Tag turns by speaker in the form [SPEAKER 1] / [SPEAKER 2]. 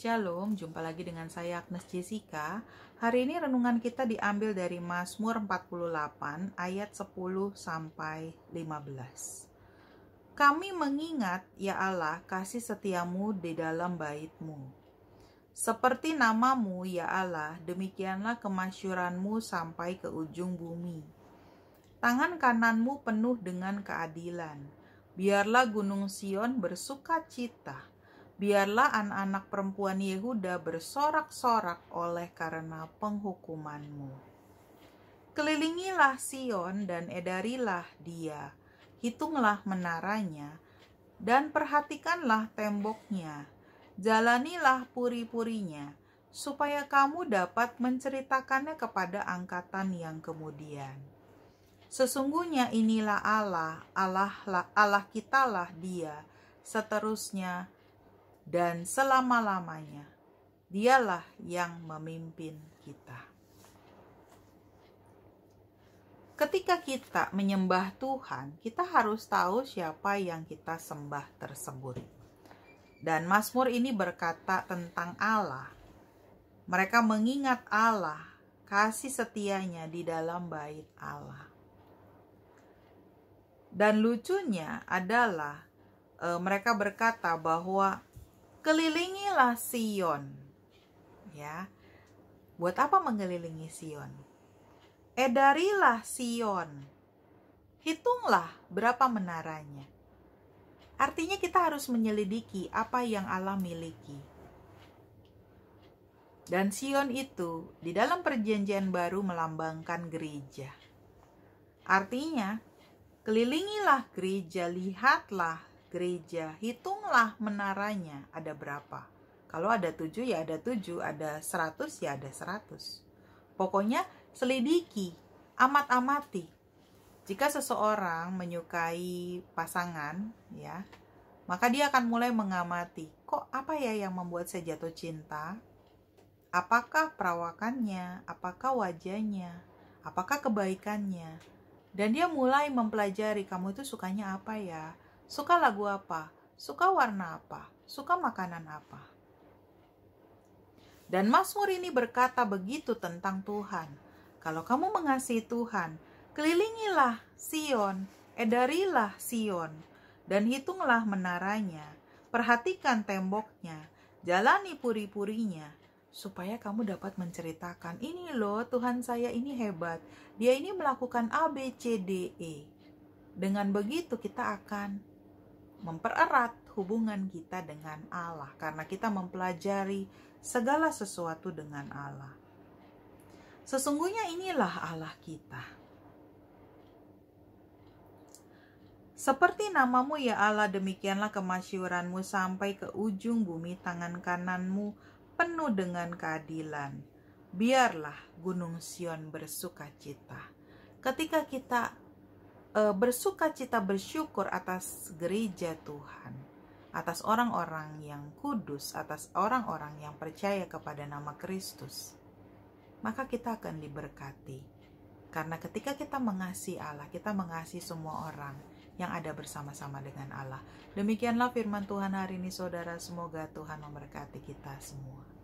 [SPEAKER 1] Shalom, jumpa lagi dengan saya Agnes Jessica. Hari ini renungan kita diambil dari Mazmur 48 ayat 10 sampai 15. Kami mengingat ya Allah kasih setiamu di dalam baitmu. Seperti namamu ya Allah, demikianlah kemasyuranmu sampai ke ujung bumi. Tangan kananmu penuh dengan keadilan. Biarlah gunung Sion bersuka cita biarlah anak-anak perempuan Yehuda bersorak-sorak oleh karena penghukumanmu. Kelilingilah Sion dan edarilah dia, hitunglah menaranya, dan perhatikanlah temboknya, jalanilah puri-purinya, supaya kamu dapat menceritakannya kepada angkatan yang kemudian. Sesungguhnya inilah Allah, Allah, Allah kitalah dia, seterusnya dan selama-lamanya. Dialah yang memimpin kita. Ketika kita menyembah Tuhan, kita harus tahu siapa yang kita sembah tersebut. Dan Mazmur ini berkata tentang Allah. Mereka mengingat Allah, kasih setianya di dalam bait Allah. Dan lucunya adalah e, mereka berkata bahwa kelilingilah Sion. Ya. Buat apa mengelilingi Sion? Edarilah Sion. Hitunglah berapa menaranya. Artinya kita harus menyelidiki apa yang Allah miliki. Dan Sion itu di dalam perjanjian baru melambangkan gereja. Artinya, kelilingilah gereja, lihatlah, gereja, hitunglah menaranya ada berapa. Kalau ada tujuh ya ada tujuh, ada seratus ya ada seratus. Pokoknya selidiki, amat-amati. Jika seseorang menyukai pasangan, ya, maka dia akan mulai mengamati. Kok apa ya yang membuat saya jatuh cinta? Apakah perawakannya? Apakah wajahnya? Apakah kebaikannya? Dan dia mulai mempelajari kamu itu sukanya apa ya? Suka lagu apa? Suka warna apa? Suka makanan apa? Dan Mazmur ini berkata begitu tentang Tuhan. Kalau kamu mengasihi Tuhan, kelilingilah Sion, edarilah Sion, dan hitunglah menaranya, perhatikan temboknya, jalani puri-purinya, supaya kamu dapat menceritakan, ini loh Tuhan saya ini hebat, dia ini melakukan A, B, C, D, E. Dengan begitu kita akan mempererat hubungan kita dengan Allah karena kita mempelajari segala sesuatu dengan Allah. Sesungguhnya inilah Allah kita. Seperti namamu ya Allah, demikianlah kemasyuranmu sampai ke ujung bumi tangan kananmu penuh dengan keadilan. Biarlah gunung Sion bersuka cita. Ketika kita e, bersuka cita bersyukur atas gereja Tuhan, atas orang-orang yang kudus, atas orang-orang yang percaya kepada nama Kristus, maka kita akan diberkati. Karena ketika kita mengasihi Allah, kita mengasihi semua orang yang ada bersama-sama dengan Allah. Demikianlah firman Tuhan hari ini saudara, semoga Tuhan memberkati kita semua.